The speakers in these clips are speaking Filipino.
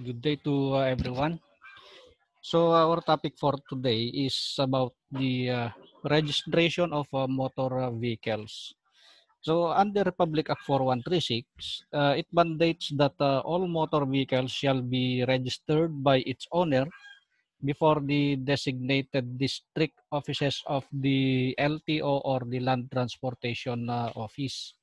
Good day to uh, everyone. So our topic for today is about the uh, registration of uh, motor vehicles. So under Republic Act 4136, uh, it mandates that uh, all motor vehicles shall be registered by its owner before the designated district offices of the LTO or the Land Transportation uh, Office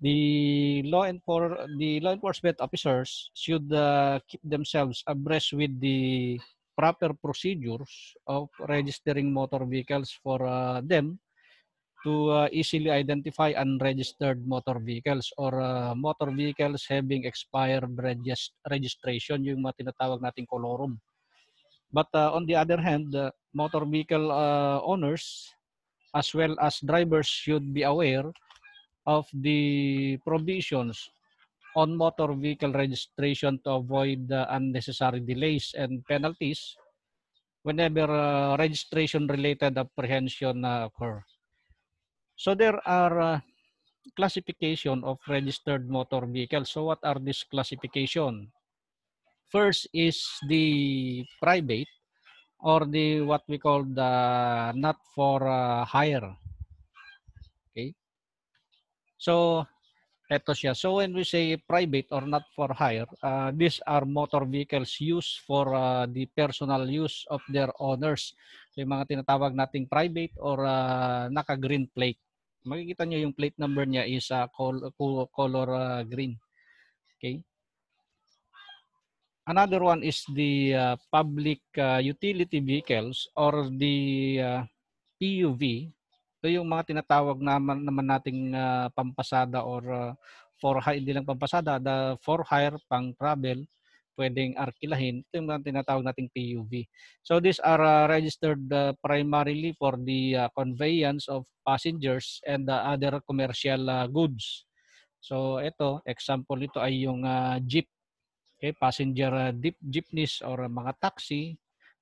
the law and for the law enforcement officers should uh, keep themselves abreast with the proper procedures of registering motor vehicles for uh, them to uh, easily identify unregistered motor vehicles or uh, motor vehicles having expired regist- registration yung mga tinatawag nating colorum but uh, on the other hand uh, motor vehicle uh, owners as well as drivers should be aware of the provisions on motor vehicle registration to avoid the uh, unnecessary delays and penalties whenever uh, registration-related apprehension uh, occur. So there are uh, classification of registered motor vehicles. So what are these classification? First is the private or the what we call the not for uh, hire So, eto siya. So, when we say private or not for hire, uh, these are motor vehicles used for uh, the personal use of their owners. So, yung mga tinatawag nating private or uh, naka-green plate. Makikita nyo yung plate number niya is uh, col color uh, green. Okay? Another one is the uh, public uh, utility vehicles or the uh, PUV So yung mga tinatawag naman, naman nating uh, pampasada or uh, for hire, hindi lang pampasada, the for hire, pang travel, pwedeng arkilahin. Ito yung mga tinatawag nating PUV. So these are uh, registered uh, primarily for the uh, conveyance of passengers and uh, other commercial uh, goods. So ito, example nito ay yung uh, jeep. Okay, passenger uh, jeep, jeepneys or uh, mga taxi,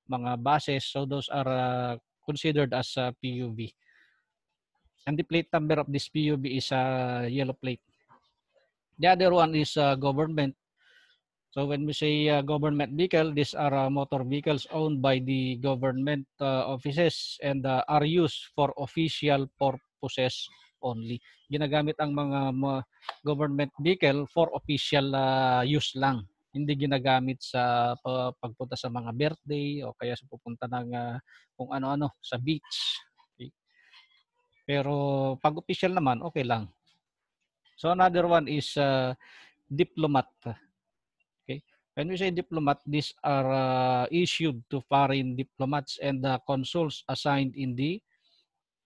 mga buses. So those are uh, considered as uh, PUV. And the plate number of this PUB is a uh, yellow plate. The other one is uh, government. So when we say uh, government vehicle, these are uh, motor vehicles owned by the government uh, offices and uh, are used for official purposes only. Ginagamit ang mga government vehicle for official uh, use lang. Hindi ginagamit sa pagpunta sa mga birthday o kaya sa pupunta ng uh, kung ano-ano sa beach pero pag official naman, okay lang. So another one is uh, diplomat. Okay? When we say diplomat, these are uh, issued to foreign diplomats and the uh, consuls assigned in the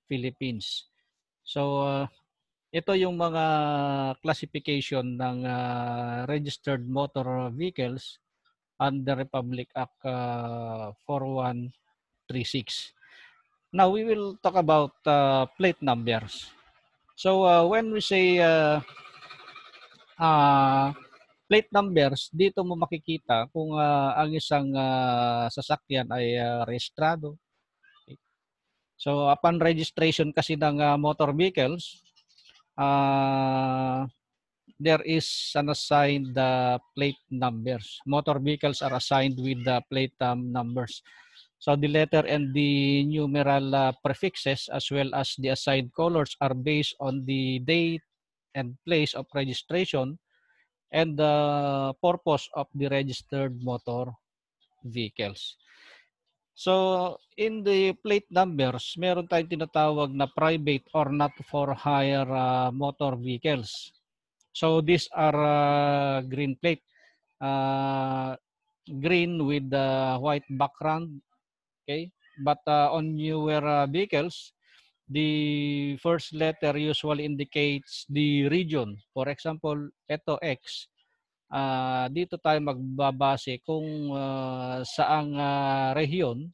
Philippines. So uh, ito yung mga classification ng uh, registered motor vehicles under Republic Act uh, 4136. Now we will talk about uh, plate numbers. So uh, when we say uh, uh, plate numbers, dito mo makikita kung uh, ang isang uh, sasakyan ay uh, rehistrado. Okay. So upon registration kasi ng uh, motor vehicles, uh, there is an assigned uh, plate numbers. Motor vehicles are assigned with the plate um, numbers. So the letter and the numeral uh, prefixes as well as the assigned colors are based on the date and place of registration and the purpose of the registered motor vehicles. So in the plate numbers, meron tayong tinatawag na private or not for hire uh, motor vehicles. So these are uh, green plate. Uh, green with the white background Okay? But uh, on newer uh, vehicles, the first letter usually indicates the region. For example, ito X. Uh, dito tayo magbabase kung uh, saang uh, rehiyon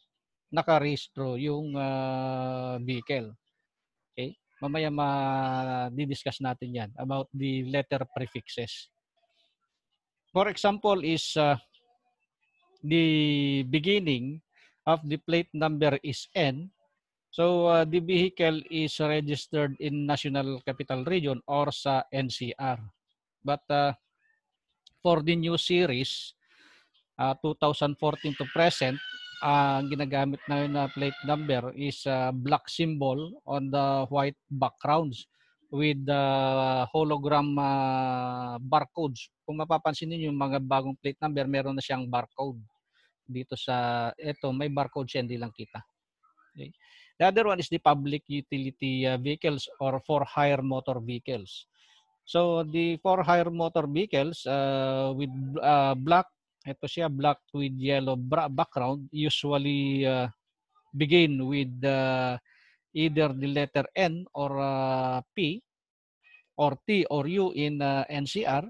nakarehistro yung uh, vehicle. Okay? Mamaya ma-discuss natin yan about the letter prefixes. For example is uh, the beginning of the plate number is N. So uh, the vehicle is registered in National Capital Region or sa NCR. But uh, for the new series, uh, 2014 to present, ang uh, ginagamit na na plate number is uh, black symbol on the white backgrounds with uh, hologram uh, barcodes. Kung mapapansin niyo yung mga bagong plate number, meron na siyang barcode dito sa ito may barcode siya hindi lang kita. Okay. The other one is the public utility uh, vehicles or for hire motor vehicles. So the for hire motor vehicles uh, with uh, black ito siya black with yellow background usually uh, begin with uh, either the letter N or uh, P or T or U in uh, NCR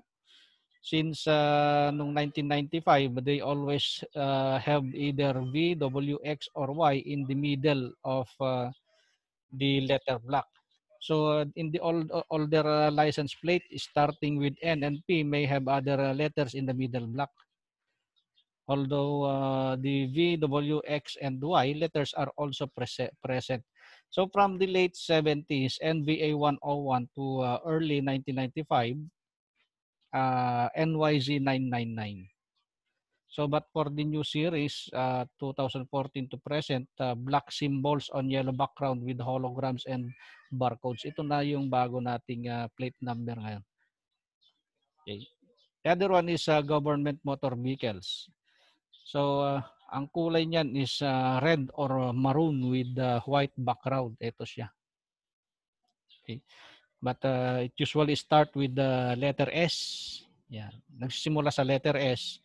since uh, nung 1995 they always uh, have either V, W, X or Y in the middle of uh, the letter block. So uh, in the old uh, older uh, license plate starting with N and P may have other letters in the middle block. Although the V, W, X and Y letters are also prese present. So from the late 70s, NVA 101 to early 1995, uh, ah, NYZ999. So but for the new series, uh, ah, 2014 to present, uh, black symbols on yellow background with holograms and barcodes. Ito na yung bago nating uh, plate number ngayon. Okay. The other one is uh, government motor vehicles. So uh, ang kulay niyan is uh, red or maroon with uh, white background. Ito siya. Okay. But uh, it usually start with the letter S. Yeah. Nagsisimula sa letter S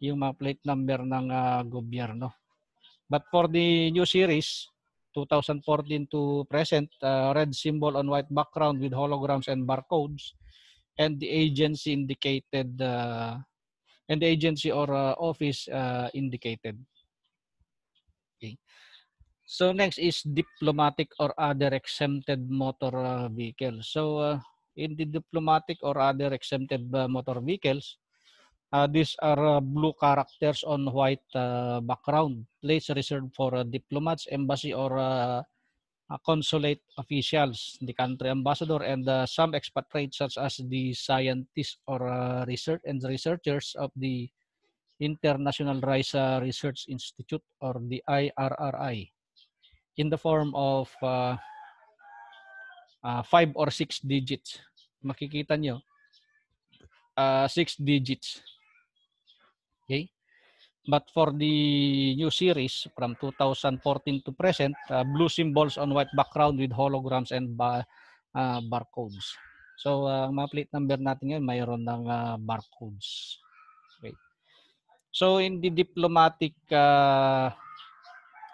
yung mga plate number ng uh, gobyerno. But for the new series, 2014 to present, uh, red symbol on white background with holograms and barcodes, and the agency indicated, uh, and the agency or uh, office uh, indicated. Okay. So next is diplomatic or other exempted motor uh, vehicles. vehicle. So uh, in the diplomatic or other exempted uh, motor vehicles, uh, these are uh, blue characters on white uh, background, place reserved for uh, diplomats, embassy, or uh, uh consulate officials, the country ambassador, and uh, some expatriates such as the scientists or uh, research and researchers of the International RISA uh, Research Institute or the IRRI. in the form of uh, uh, five or six digits. Makikita nyo, uh, six digits. Okay? But for the new series from 2014 to present, uh, blue symbols on white background with holograms and ba uh, barcodes. So, uh, ang uh, mga plate number natin ngayon, mayroon ng uh, barcodes. Okay. So, in the diplomatic uh,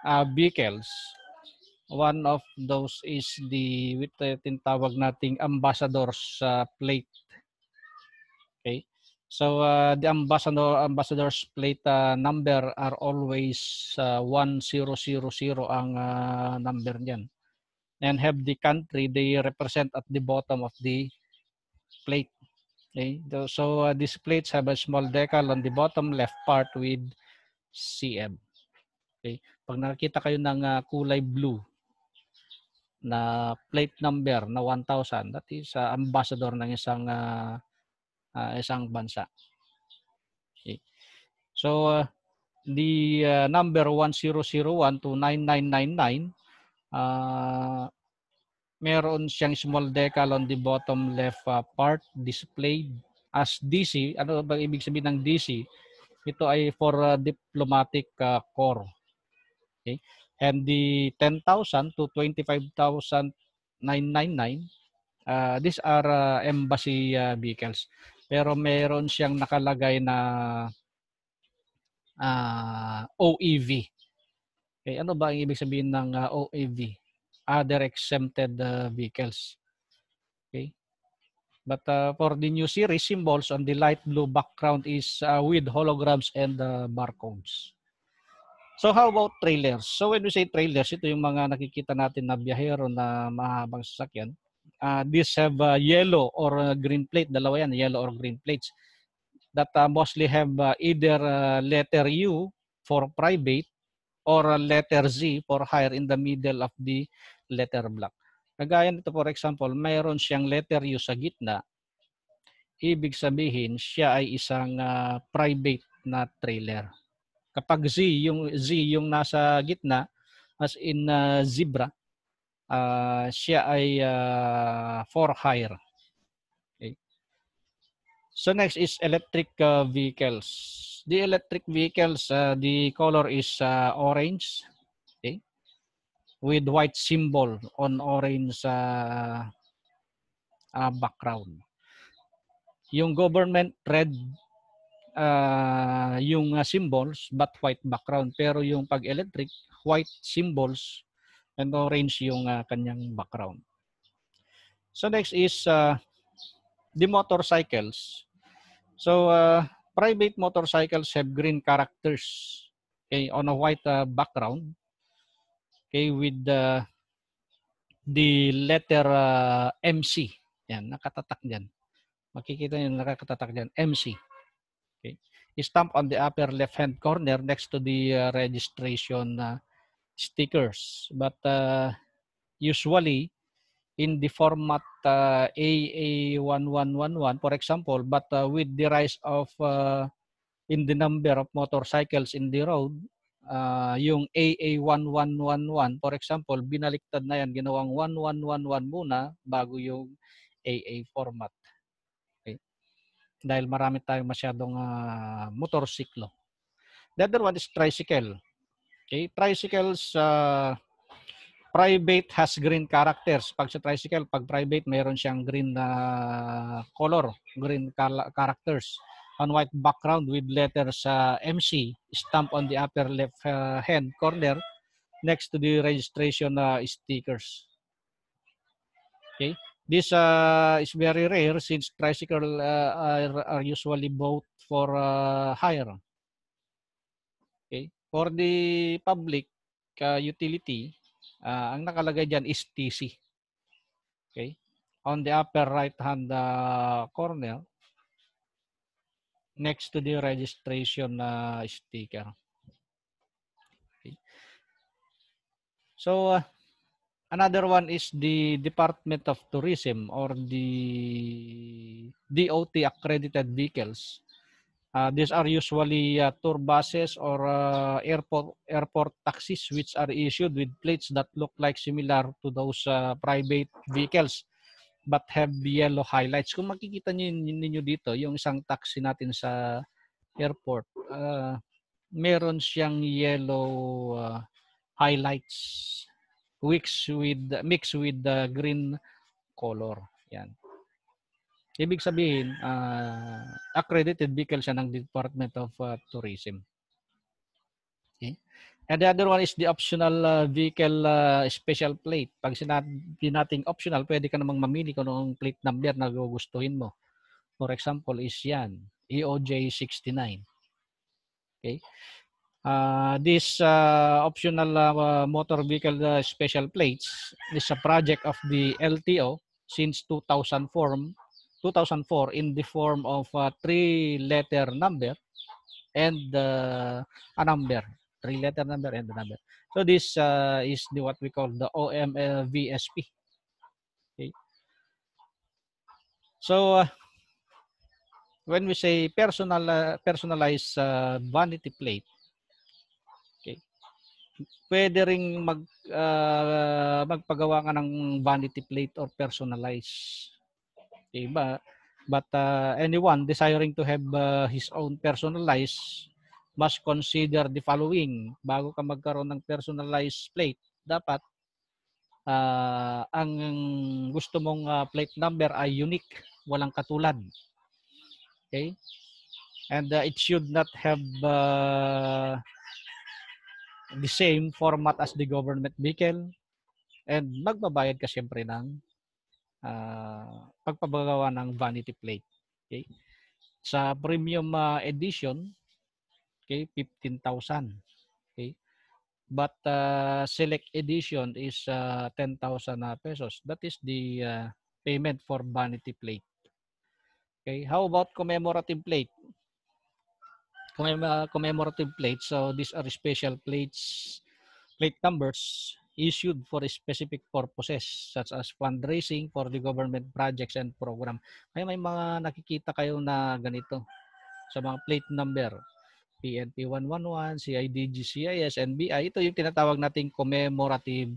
uh, vehicles, One of those is the with uh, tinatawag nating ambassadors uh, plate. Okay? So uh, the ambassador ambassadors plate uh, number are always uh, 1000 ang uh, number niyan. And have the country they represent at the bottom of the plate. Okay? So uh, these plates have a small decal on the bottom left part with CM. Okay? Pag nakita kayo ng uh, kulay blue, na plate number na 1,000, that is uh, ambassador ng isang uh, uh, isang bansa. Okay. So, uh, the uh, number 1001 to 9999, uh, meron siyang small decal on the bottom left uh, part displayed as DC. Ano ba ibig sabihin ng DC? Ito ay for uh, diplomatic uh, corps. Okay? and the 10,000 to 25,999 uh, ah, these are uh, embassy uh, vehicles pero meron siyang nakalagay na uh, OEV okay eh, ano ba ang ibig sabihin ng uh, OEV other exempted uh, vehicles okay But uh, for the new series, symbols on the light blue background is uh, with holograms and uh, barcodes. So how about trailers? So when we say trailers, ito yung mga nakikita natin na biyahero na mahabang sasakyan. Uh, these have uh, yellow or uh, green plate. Dalawa yan, yellow or green plates. That uh, mostly have uh, either uh, letter U for private or uh, letter Z for higher in the middle of the letter block. Kagaya nito for example, mayroon siyang letter U sa gitna. Ibig sabihin, siya ay isang uh, private na trailer. Kapag Z, yung Z yung nasa gitna, as in uh, zebra, uh, siya ay uh, for hire. Okay. So next is electric uh, vehicles. The electric vehicles, uh, the color is uh, orange okay, with white symbol on orange uh, uh, background. Yung government red uh, yung uh, symbols but white background pero yung pag electric white symbols and orange yung uh, kanyang background. So next is uh, the motorcycles. So uh, private motorcycles have green characters okay on a white uh, background okay with the the letter uh, MC. Yan, nakatatak diyan. Makikita niyo nakakatatak diyan MC. Okay. Stamp on the upper left-hand corner next to the uh, registration uh, stickers. But uh, usually, in the format uh, AA1111, for example, but uh, with the rise of uh, in the number of motorcycles in the road, uh, yung AA1111, for example, binaliktad na yan, ginawang 1111 muna bago yung AA format dahil marami tayong masyadong uh, motorsiklo. The other one is tricycle. Okay, tricycles uh, private has green characters. Pag sa tricycle, pag private, mayroon siyang green na uh, color, green characters on white background with letters uh, MC stamp on the upper left uh, hand corner next to the registration uh, stickers. Okay? This uh, is very rare since tricycle uh, are, are usually bought for uh, hire. Okay. For the public uh, utility, uh, ang nakalagay dyan is TC. Okay. On the upper right-hand uh, corner, next to the registration uh, sticker. Okay. So, uh, Another one is the Department of Tourism or the DOT accredited vehicles. Uh, these are usually uh, tour buses or uh, airport airport taxis which are issued with plates that look like similar to those uh, private vehicles but have yellow highlights. Kung makikita niyo ninyo dito, yung isang taxi natin sa airport, uh, meron siyang yellow uh, highlights mix with mix with the green color. Yan. Ibig sabihin, uh, accredited vehicle siya ng Department of uh, Tourism. Okay? And the other one is the optional uh, vehicle uh, special plate. Pag sinabi nating optional, pwede ka namang mamili kung anong plate number na gugustuhin mo. For example, is yan, EOJ69. Okay? Uh, this uh, optional uh, uh motor vehicle uh, special plates is a project of the LTO since 2004, 2004 in the form of a three-letter number and uh, a number, three-letter number and a number. So this is the, what we call the OMLVSP. Okay. So when we say personal personalized vanity plate, pwede ring mag uh, magpagawa ka ng vanity plate or personalize. Okay ba? Diba? But uh, anyone desiring to have uh, his own personalized must consider the following. Bago ka magkaroon ng personalized plate, dapat uh, ang gusto mong uh, plate number ay unique, walang katulad. Okay? And uh, it should not have uh, the same format as the government vehicle and magbabayad ka siyempre ng uh, ah, pagpabagawa ng vanity plate. Okay? Sa premium uh, edition, okay, 15,000. Okay? But uh, select edition is uh, 10,000 pesos. That is the uh, payment for vanity plate. Okay, how about commemorative plate? Ah, commemorative plates. So these are special plates, plate numbers issued for specific purposes such as fundraising for the government projects and program. Kaya may mga nakikita kayo na ganito sa mga plate number. PNP 111, CIDG, CIS, NBI. Ito yung tinatawag nating commemorative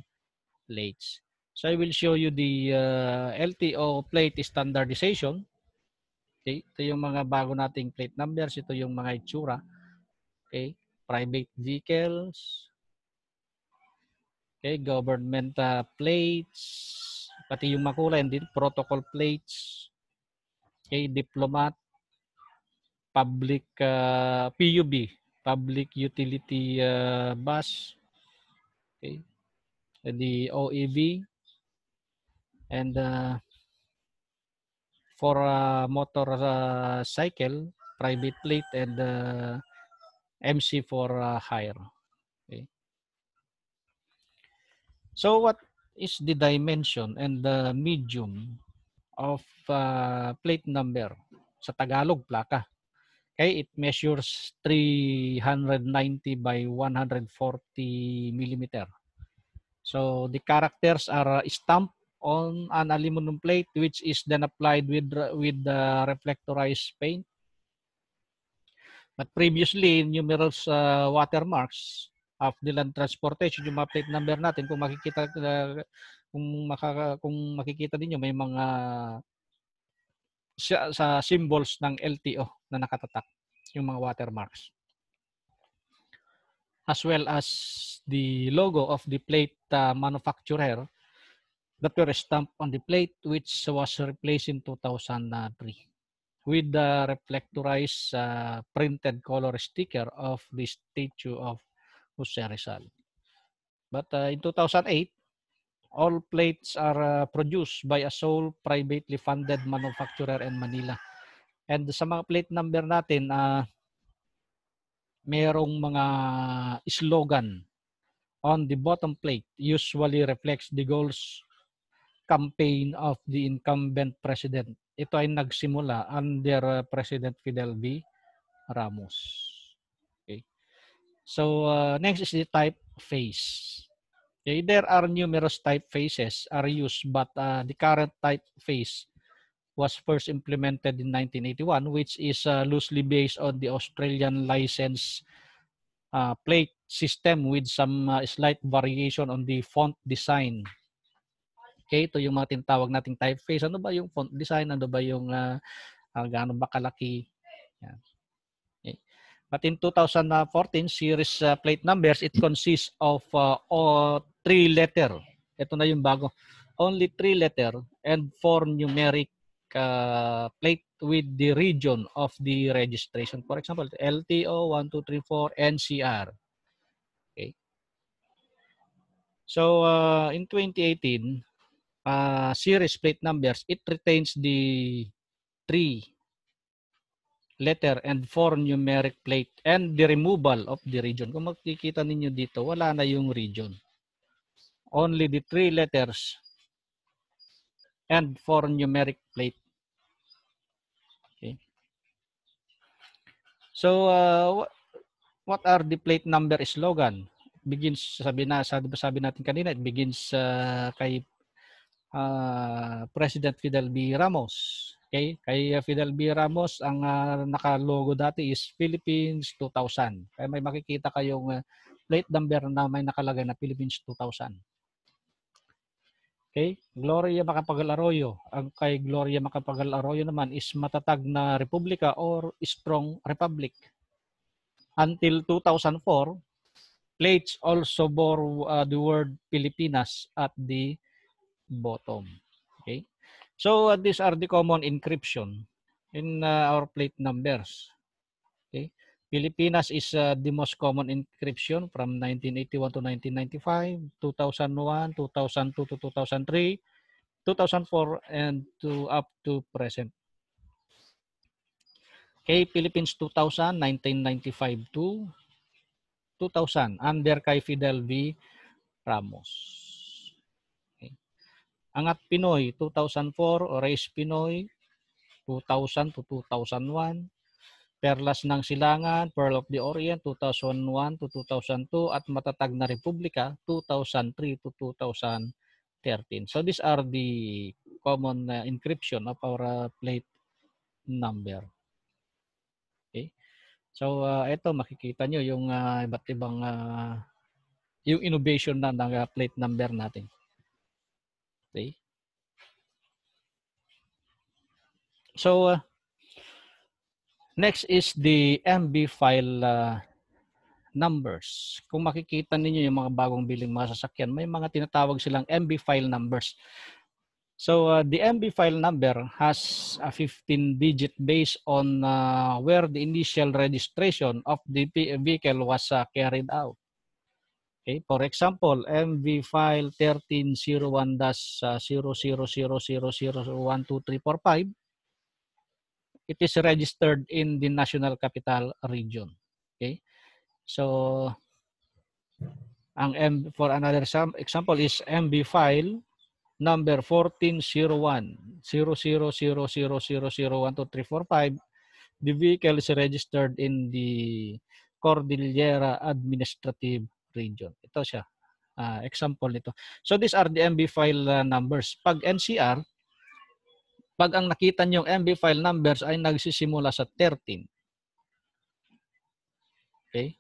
plates. So I will show you the uh, ah, LTO plate standardization Okay? Ito yung mga bago nating plate numbers. Ito yung mga itsura. Okay? Private vehicles. Okay? Government uh, plates. Pati yung makulay. din. protocol plates. Okay? Diplomat. Public uh, ah, PUB. Public Utility uh, Bus. Okay? The OEV. And uh, for a motor uh, cycle, private plate, and uh, MC for uh, hire. Okay. So what is the dimension and the medium of uh, plate number sa Tagalog plaka? Okay, it measures 390 by 140 millimeter. So the characters are uh, stamp on an aluminum plate which is then applied with with the reflectorized paint. But previously, numerous uh, watermarks of Dylan Transportation, yung mga plate number natin, kung makikita uh, kung makaka, kung makikita niyo may mga sa, sa symbols ng LTO na nakatatak, yung mga watermarks. As well as the logo of the plate uh, manufacturer that were stamped on the plate which was replaced in 2003 with the reflectorized uh, printed color sticker of the statue of Jose Rizal. But uh, in 2008, all plates are uh, produced by a sole privately funded manufacturer in Manila. And sa mga plate number natin, uh, merong mga slogan on the bottom plate usually reflects the goals campaign of the incumbent president. Ito ay nagsimula under uh, President Fidel V. Ramos. Okay. So uh, next is the typeface. Okay, there are numerous type typefaces are used but uh, the current type typeface was first implemented in 1981 which is uh, loosely based on the Australian license uh, plate system with some uh, slight variation on the font design Kato, yung mga tinatawag nating typeface. Ano ba yung font design? Ano ba yung uh, uh, gaano ba kalaki? Yan. Okay. Eh, but in 2014 series uh, plate numbers, it consists of uh, oh, three letter. Ito na yung bago. Only three letter and four numeric uh, plate with the region of the registration. For example, LTO 1234 NCR. Okay. So uh, in 2018, uh, series plate numbers, it retains the three letter and four numeric plate and the removal of the region. Kung makikita ninyo dito, wala na yung region. Only the three letters and four numeric plate. Okay. So, uh, what are the plate number slogan? Begins, sabi, na, sabi, natin kanina, it begins uh, kay uh, President Fidel B. Ramos. Okay? Kay ah, Fidel B. Ramos, ang uh, naka-logo dati is Philippines 2000. Kaya may makikita kayong uh, plate number na may nakalagay na Philippines 2000. Okay? Gloria Macapagal Arroyo. Ang kay Gloria Macapagal Arroyo naman is matatag na republika or strong republic. Until 2004, plates also bore uh, the word Pilipinas at the bottom. Okay? So uh, these are the common encryption in uh, our plate numbers. Okay? Pilipinas is uh, the most common encryption from 1981 to 1995, 2001, 2002 to 2003, 2004, and to up to present. Okay, Philippines 2000, 1995 to 2000 under Kai Fidel V. Ramos. Angat Pinoy 2004, Orange Pinoy 2000 to 2001, Perlas ng Silangan, Pearl of the Orient 2001 to 2002 at Matatag na Republika 2003 to 2013. So these are the common uh, encryption of our uh, plate number. Okay? So uh, ito makikita nyo yung uh, iba't ibang uh, yung innovation na ng uh, plate number natin. So, uh, next is the MB file uh, numbers. Kung makikita ninyo yung mga bagong biling mga sasakyan, may mga tinatawag silang MB file numbers. So uh, the MB file number has a 15 digit based on uh, where the initial registration of the vehicle was uh, carried out. Okay, for example, MV file 1301-00000012345 it is registered in the National Capital Region. Okay? So, ang M, for another example is MB file number 1401 000000012345. The vehicle is registered in the Cordillera Administrative Region. Ito siya. Uh, example nito. So these are the MB file uh, numbers. Pag NCR, pag ang nakita niyong MB file numbers ay nagsisimula sa 13. Okay?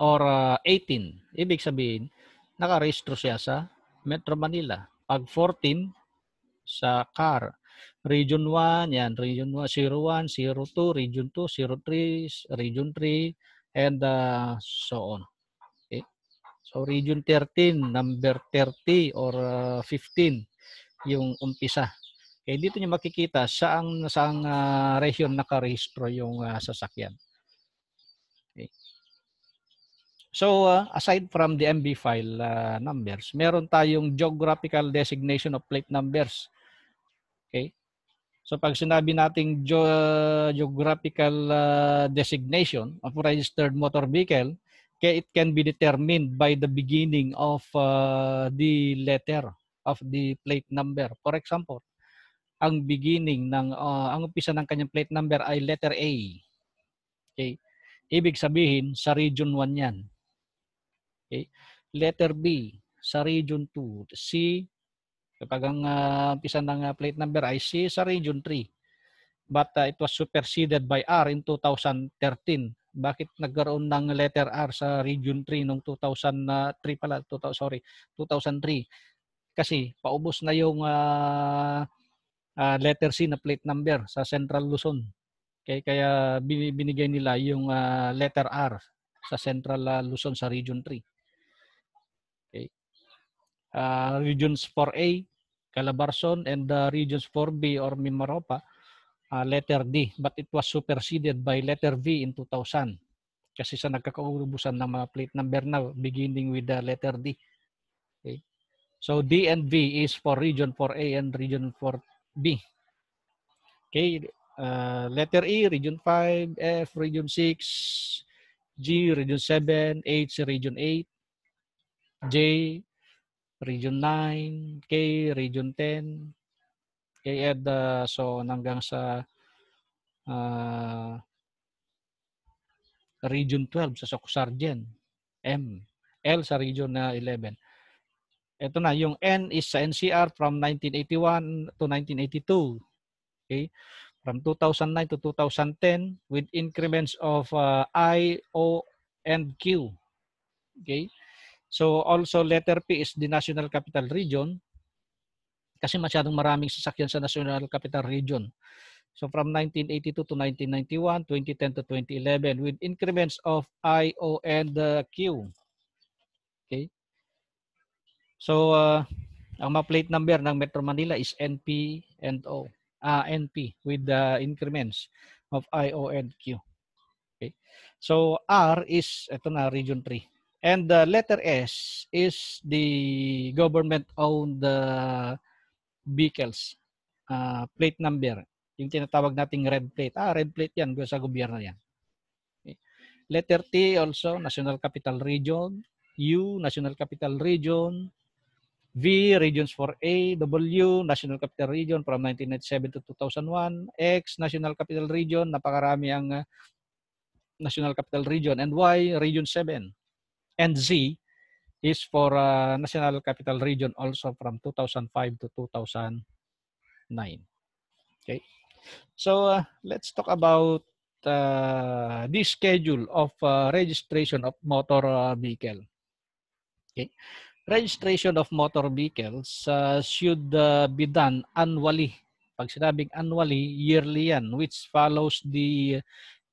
Or uh, 18. Ibig sabihin, nakarehistro siya sa Metro Manila. Pag 14, sa CAR. Region 1, yan. Region 1, 01, 02, Region 2, 03, Region 3, and uh, so on. Okay? So, Region 13, number 30 or uh, 15 yung umpisa eh dito niyo makikita sa saang saang uh, ah, region nakarehistro yung uh, sasakyan. Okay. Eh. So uh, aside from the MB file uh, numbers, meron tayong geographical designation of plate numbers. Okay? So pag sinabi nating ge geographical uh, designation of registered motor vehicle, it can be determined by the beginning of uh, the letter of the plate number. For example, ang beginning ng uh, ang umpisa ng kanyang plate number ay letter A. Okay? Ibig sabihin sa region 1 'yan. Okay? Letter B sa region 2, C kapag ang uh, umpisa ng uh, plate number ay C sa region 3. But uh, it was superseded by R in 2013. Bakit nagkaroon ng letter R sa region 3 noong 2003 pala, 2000, sorry, 2003? Kasi paubos na yung uh, uh, letter C na plate number sa Central Luzon. Okay, kaya binigay nila yung uh, letter R sa Central uh, Luzon sa Region 3. Okay. Uh, regions 4A, Calabarzon and uh, regions 4B or Mimaropa, uh, letter D. But it was superseded by letter V in 2000. Kasi sa nagkakaubusan ng mga plate number na beginning with the letter D. Okay. So D and V is for region 4A and region 4 B. Okay, uh, letter E, Region 5, F, Region 6, G, Region 7, H, Region 8, J, Region 9, K, Region 10, kay Ed, uh, so hanggang sa uh, Region 12 sa Soksargen, M, L sa Region na uh, 11. Ito na, yung N is sa NCR from 1981 to 1982. Okay? From 2009 to 2010 with increments of uh, I, O, and Q. Okay? So also letter P is the National Capital Region kasi masyadong maraming sasakyan sa National Capital Region. So from 1982 to 1991, 2010 to 2011 with increments of I, O, and uh, Q. Okay? So, uh, ang ma-plate number ng Metro Manila is NP and O. uh, ah, NP with the increments of I, O, and Q. Okay. So, R is, ito na, Region 3. And the letter S is the government-owned uh, vehicles. Uh, plate number. Yung tinatawag nating red plate. Ah, red plate yan. Sa gobyerno yan. Okay. Letter T also, National Capital Region. U, National Capital Region. V, Regions for A, W, National Capital Region from 1997 to 2001, X, National Capital Region, napakarami ang uh, National Capital Region, and Y, Region 7. And Z is for uh, National Capital Region also from 2005 to 2009. Okay. So uh, let's talk about uh, the schedule of uh, registration of motor uh, vehicle. Okay registration of motor vehicles uh, should uh, be done annually. Pag sinabing annually, yearly yan, which follows the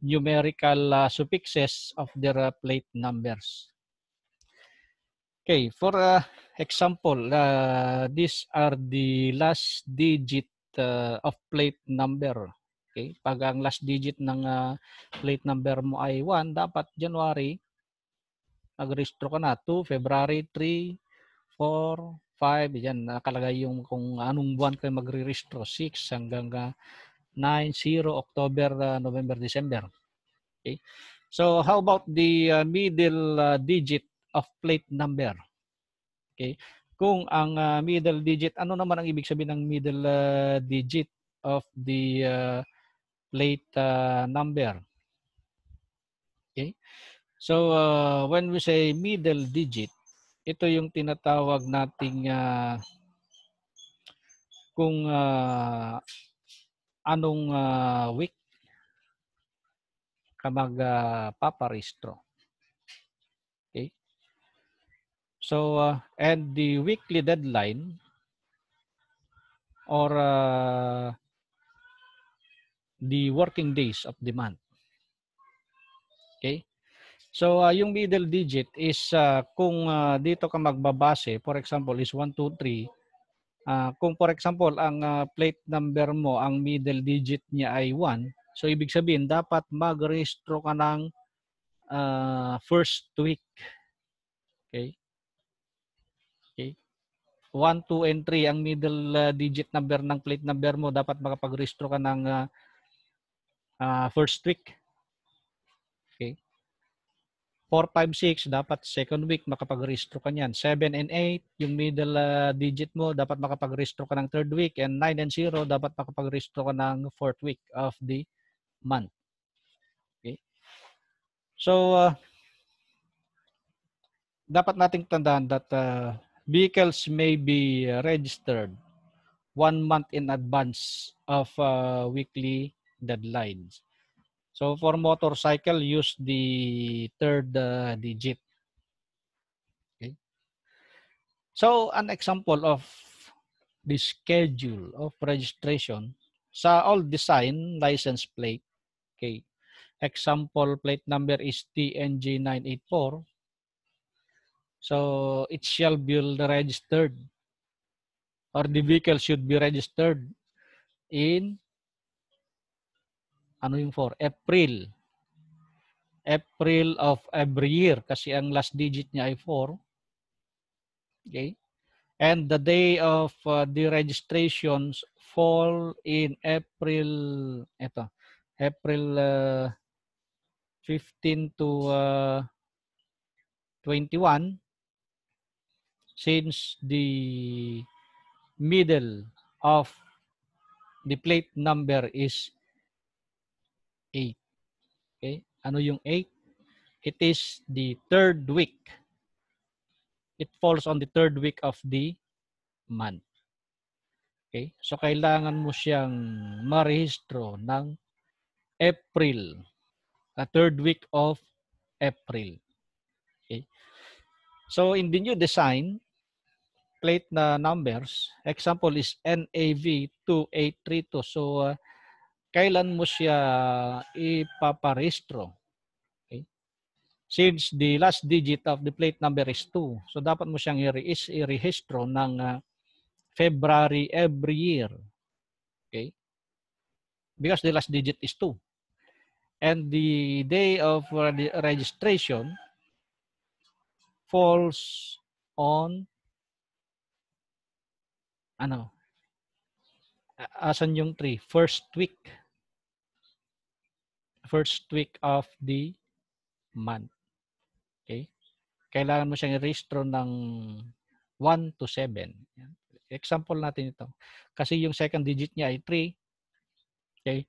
numerical uh, suffixes of their uh, plate numbers. Okay, for uh, example, uh, these are the last digit uh, of plate number. Okay, pag ang last digit ng uh, plate number mo ay 1, dapat January, nag-restro ka na. 2, February, 3, 4, 5, yan, nakalagay yung kung anong buwan kayo magre register 6 hanggang uh, 9, 0, October, uh, November, December. Okay? So, how about the uh, middle uh, digit of plate number? Okay? Kung ang uh, middle digit, ano naman ang ibig sabihin ng middle uh, digit of the uh, plate uh, number? Okay? So, uh, when we say middle digit, ito yung tinatawag nating uh, kung uh, anong uh, week ka magpaparistro. Uh, okay? So, uh, and the weekly deadline or uh, the working days of the month. Okay? So uh, yung middle digit is uh, kung uh, dito ka magbabase, for example is 1 2 3. Uh, kung for example ang uh, plate number mo, ang middle digit niya ay 1, so ibig sabihin dapat mag-rehistro ka ng uh, first week. Okay? Okay? 1, 2, and 3 ang middle uh, digit number ng plate number mo dapat makapag-rehistro ka ng uh, uh, first week. 4, 5, 6, dapat second week makapag-restro ka niyan. 7 and 8, yung middle uh, digit mo, dapat makapag-restro ka ng third week. And 9 and 0, dapat makapag-restro ka ng fourth week of the month. Okay? So, uh, dapat nating tandaan that uh, vehicles may be registered one month in advance of uh, weekly deadlines. So for motorcycle, use the third uh, digit. Okay. So an example of the schedule of registration sa all design license plate. Okay. Example plate number is TNG984. So it shall be registered or the vehicle should be registered in ano yung 4? April. April of every year kasi ang last digit niya ay 4. Okay? And the day of the uh, registrations fall in April, ito, April uh, 15 to uh, 21 since the middle of the plate number is 8. Okay? Ano yung 8? It is the third week. It falls on the third week of the month. Okay? So, kailangan mo siyang marehistro ng April. The third week of April. Okay? So, in the new design, plate na numbers, example is NAV 2832. So, uh, kailan mo siya ipaparehistro. Okay? Since the last digit of the plate number is 2, so dapat mo siyang i-rehistro ng ah, February every year. Okay? Because the last digit is 2. And the day of registration falls on ano? Asan yung 3? First week first week of the month. Okay? Kailangan mo siyang i-restro ng 1 to 7. Example natin ito. Kasi yung second digit niya ay 3. Okay?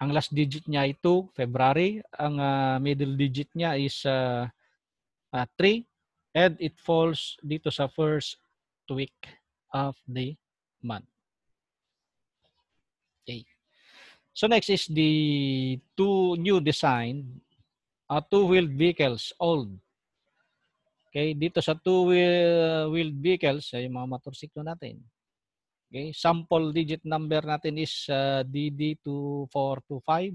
Ang last digit niya ay 2, February. Ang uh, middle digit niya is uh, uh, 3. And it falls dito sa first week of the month. Okay. So next is the two new design uh, two-wheeled vehicles, old. Okay, dito sa two-wheeled vehicles, ay yung mga motorsiklo natin. Okay, sample digit number natin is uh, DD2425.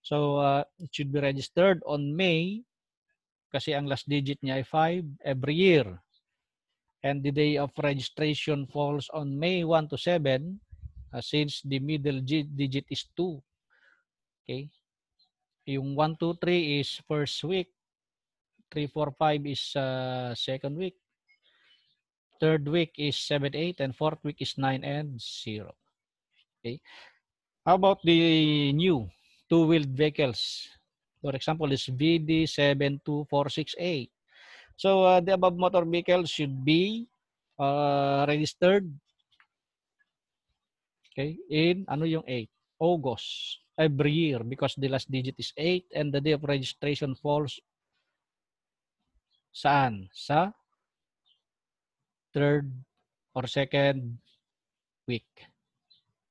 So uh, it should be registered on May kasi ang last digit niya ay 5 every year. And the day of registration falls on May 1 to 7 Uh, since the middle digit is 2. Okay? Yung 1, 2, 3 is first week. 3, 4, 5 is uh, second week. Third week is 7, 8. And fourth week is 9 and 0. Okay? How about the new two-wheeled vehicles? For example, is vd a So uh, the above motor vehicle should be uh, registered Okay? In, ano yung 8? August every year because the last digit is 8 and the day of registration falls saan? Sa third or second week.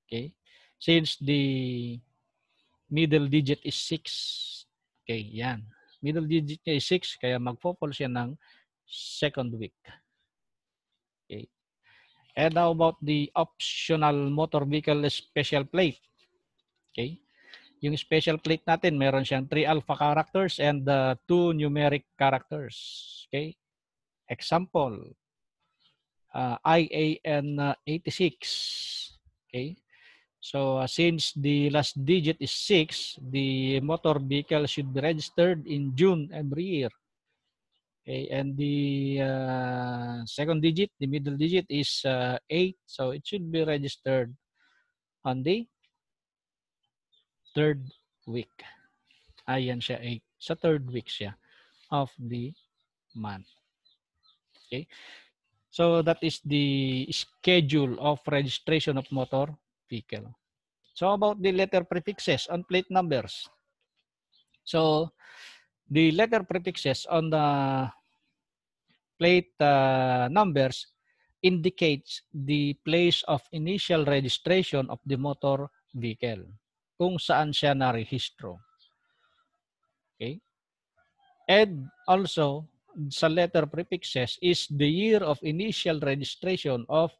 Okay? Since the middle digit is 6, okay, yan. Middle digit niya is 6, kaya magpo-fall siya ng second week. Okay. And how about the optional motor vehicle special plate? Okay. Yung special plate natin, meron siyang 3 alpha characters and uh, 2 numeric characters. Okay. Example, uh, IAN 86. Uh, okay. So uh, since the last digit is 6, the motor vehicle should be registered in June every year. Okay, and the uh, second digit, the middle digit is uh, 8. So it should be registered on the third week. Ayan siya, 8. Sa third week siya of the month. Okay. So that is the schedule of registration of motor vehicle. So about the letter prefixes on plate numbers. So the letter prefixes on the plate uh, numbers indicates the place of initial registration of the motor vehicle kung saan siya narehistro. Okay? And also, sa letter prefixes is the year of initial registration of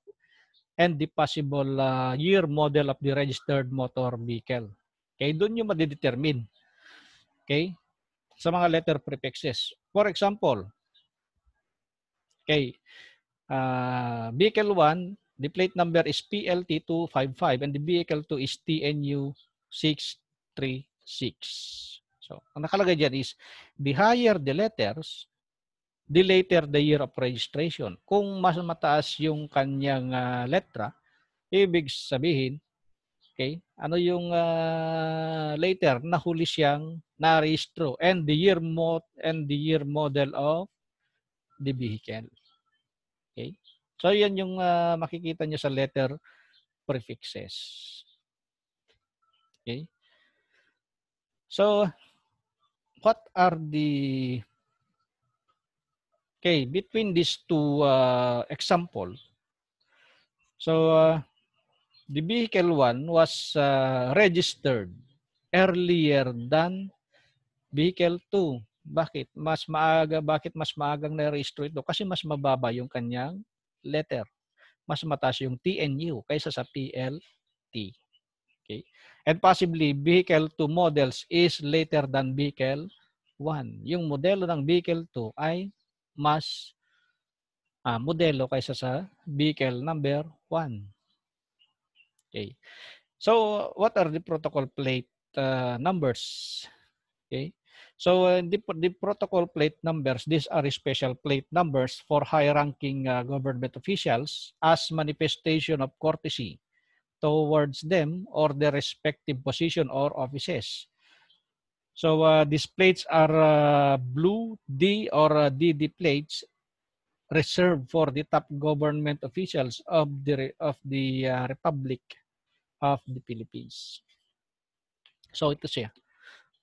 and the possible uh, year model of the registered motor vehicle. Okay? Doon yung madidetermine. Okay? Sa mga letter prefixes. For example, Okay. Uh, vehicle 1, the plate number is PLT255 and the vehicle 2 is TNU636. So, ang nakalagay dyan is, the higher the letters, the later the year of registration. Kung mas mataas yung kanyang uh, letra, ibig sabihin, okay, ano yung uh, later na huli siyang na narehistro and the year mod and the year model of the vehicle. Okay? So, yan yung uh, makikita nyo sa letter prefixes. Okay? So, what are the... Okay, between these two uh, example. so uh, the vehicle one was uh, registered earlier than vehicle 2. Bakit? Mas maaga, bakit mas maagang na-restore ito? Kasi mas mababa yung kanyang letter. Mas mataas yung TNU kaysa sa PLT. Okay? And possibly, vehicle 2 models is later than vehicle 1. Yung modelo ng vehicle 2 ay mas ah, modelo kaysa sa vehicle number 1. Okay. So, what are the protocol plate uh, numbers? Okay. So uh, the, the protocol plate numbers, these are special plate numbers for high-ranking uh, government officials as manifestation of courtesy towards them or their respective position or offices. So uh, these plates are uh, blue D or DD uh, plates reserved for the top government officials of the, of the uh, Republic of the Philippines. So it is.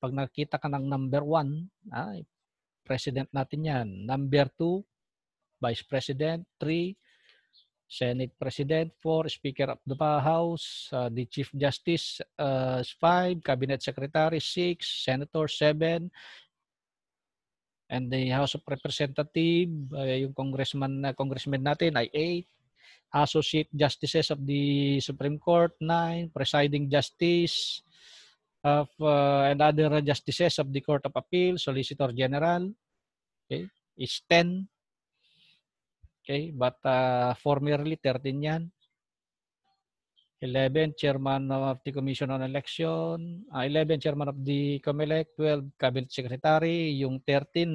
Pag nakita ka ng number one, ah, president natin yan. Number two, vice president. Three, Senate President, 4, Speaker of the House, uh, the Chief Justice, 5, uh, Cabinet Secretary, 6, Senator, 7, and the House of Representative. uh, yung congressman, uh, congressman natin ay 8, Associate Justices of the Supreme Court, 9, Presiding Justice, of, uh, and other justices of the Court of Appeal, Solicitor General, okay, is 10. Okay, but uh, formerly 13 yan. 11, Chairman of the Commission on Election. Uh, ah, 11, Chairman of the COMELEC. 12, Cabinet Secretary. Yung 13,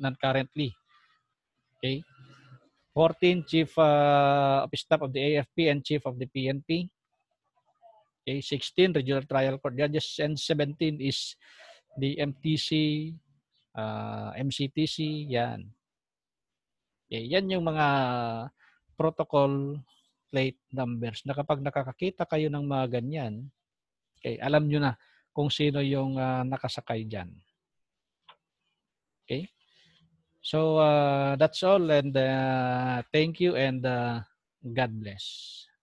non-currently. Okay. 14, Chief uh, of Staff of the AFP and Chief of the PNP a 16 regular trial court judges and 17 is the MTC, uh, MCTC, yan. Eh yan yung mga protocol plate numbers na kapag nakakakita kayo ng mga ganyan, okay, eh, alam nyo na kung sino yung uh, nakasakay diyan. Okay? So, uh, that's all and uh, thank you and uh, God bless.